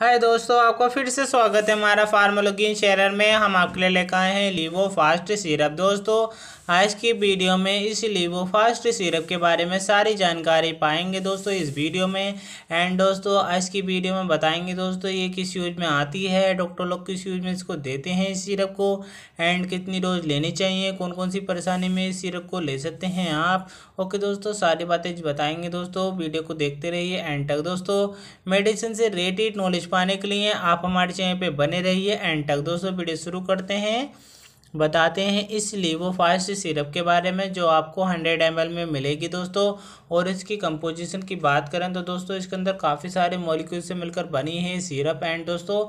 हाय दोस्तों आपका फिर से स्वागत है हमारा फार्मोलोगिन शेयर में हम आपके लिए लेकर आए हैं लीवो फास्ट सिरप दोस्तों आज की वीडियो में इस लीवो फास्ट सिरप के बारे में सारी जानकारी पाएंगे दोस्तों इस वीडियो में एंड दोस्तों आज की वीडियो में बताएंगे दोस्तों ये किस यूज में आती है डॉक्टर लोग किस यूज में इसको देते हैं इस सिरप को एंड कितनी डोज लेनी चाहिए कौन कौन सी परेशानी में इस सिरप को ले सकते हैं आप ओके दोस्तों सारी बातें बताएंगे दोस्तों वीडियो को देखते रहिए एंड तक दोस्तों मेडिसिन से रिलेटेड नॉलेज पाने के लिए आप हमारे चैनल पे बने रहिए एंड तक दोस्तों वीडियो शुरू करते हैं बताते हैं इस लीवो फास्ट सिरप के बारे में जो आपको हंड्रेड एम में मिलेगी दोस्तों और इसकी कंपोजिशन की बात करें तो दोस्तों इसके अंदर काफ़ी सारे मॉलिक्यूल से मिलकर बनी है सिरप एंड दोस्तों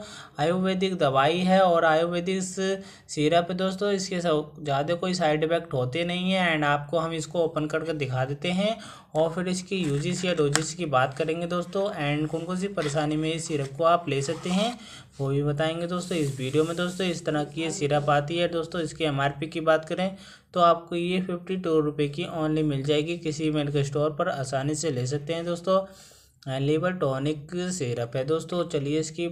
आयुर्वेदिक दवाई है और आयुर्वेदिक सिरप दोस्तों इसके ज़्यादा कोई साइड इफेक्ट होते नहीं है एंड आपको हम इसको ओपन करके दिखा देते हैं और फिर इसकी यूजिस या डोजिस की बात करेंगे दोस्तों एंड कौन कौन सी परेशानी में इस सिरप को आप ले सकते हैं वो भी बताएंगे दोस्तों इस वीडियो में दोस्तों इस तरह की ये सिरप आती है दोस्तों दोस्तों इसकी एमआरपी की बात करें तो आपको ये फिफ्टी टू रुपये की ओनली मिल जाएगी किसी मेडिकल स्टोर पर आसानी से ले सकते हैं दोस्तों लेबर टॉनिक सिरप है दोस्तों चलिए इसकी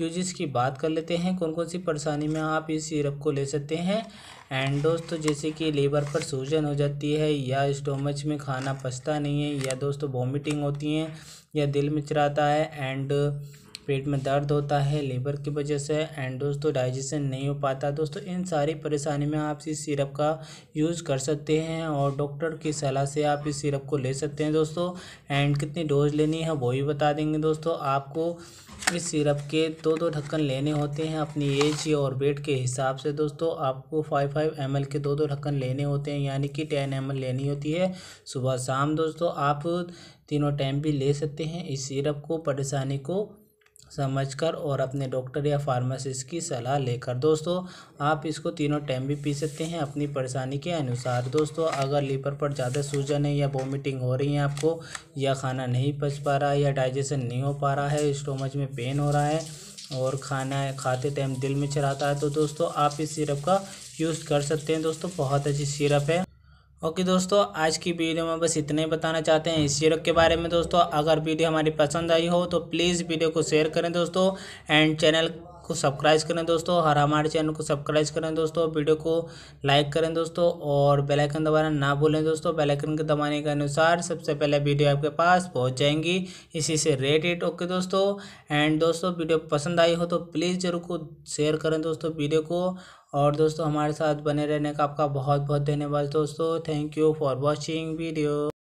यूजेस की बात कर लेते हैं कौन कौन सी परेशानी में आप इस सिरप को ले सकते हैं एंड दोस्तों जैसे कि लेबर पर सूजन हो जाती है या स्टोमच में खाना पसता नहीं है या दोस्तों वॉमिटिंग होती है या दिल मिचराता है एंड पेट में दर्द होता है लेबर की वजह से एंड दोस्तों डाइजेशन नहीं हो पाता दोस्तों इन सारी परेशानी में आप इस सिरप का यूज़ कर सकते हैं और डॉक्टर की सलाह से आप इस सिरप को ले सकते हैं दोस्तों एंड कितनी डोज लेनी है वो भी बता देंगे दोस्तों आपको इस सिरप के दो दो ढक्कन लेने होते हैं अपनी एज और वेट के हिसाब से दोस्तों आपको फाइव फाइव एम के दो दो ढक्कन लेने होते हैं यानी कि टेन एम लेनी होती है सुबह शाम दोस्तों आप तीनों टाइम भी ले सकते हैं इस सिरप को परेशानी को समझकर और अपने डॉक्टर या फार्मासिस्ट की सलाह लेकर दोस्तों आप इसको तीनों टाइम भी पी सकते हैं अपनी परेशानी के अनुसार दोस्तों अगर लीवर पर ज़्यादा सूजन है या वोमिटिंग हो रही है आपको या खाना नहीं पच पा रहा है या डाइजेशन नहीं हो पा रहा है स्टोमच में पेन हो रहा है और खाना खाते टाइम दिल में चढ़ाता है तो दोस्तों आप इस सिरप का यूज़ कर सकते हैं दोस्तों बहुत अच्छी सिरप है ओके दोस्तों आज की वीडियो में बस इतने ही बताना चाहते हैं इस शीरक के बारे में दोस्तों अगर वीडियो हमारी पसंद आई हो तो प्लीज़ वीडियो को शेयर करें दोस्तों एंड चैनल को सब्सक्राइब करें दोस्तों और हमारे चैनल को सब्सक्राइब करें दोस्तों वीडियो को लाइक करें दोस्तों और बेलाइकन दबाना ना भूलें दोस्तों बेलाइकन के दबाने के अनुसार सबसे पहले वीडियो आपके पास पहुँच जाएंगी इसी से रेट ओके दोस्तों एंड दोस्तों वीडियो पसंद आई हो तो प्लीज़ जरूर को शेयर करें दोस्तों वीडियो को और दोस्तों हमारे साथ बने रहने का आपका बहुत बहुत धन्यवाद दोस्तों thank you for watching video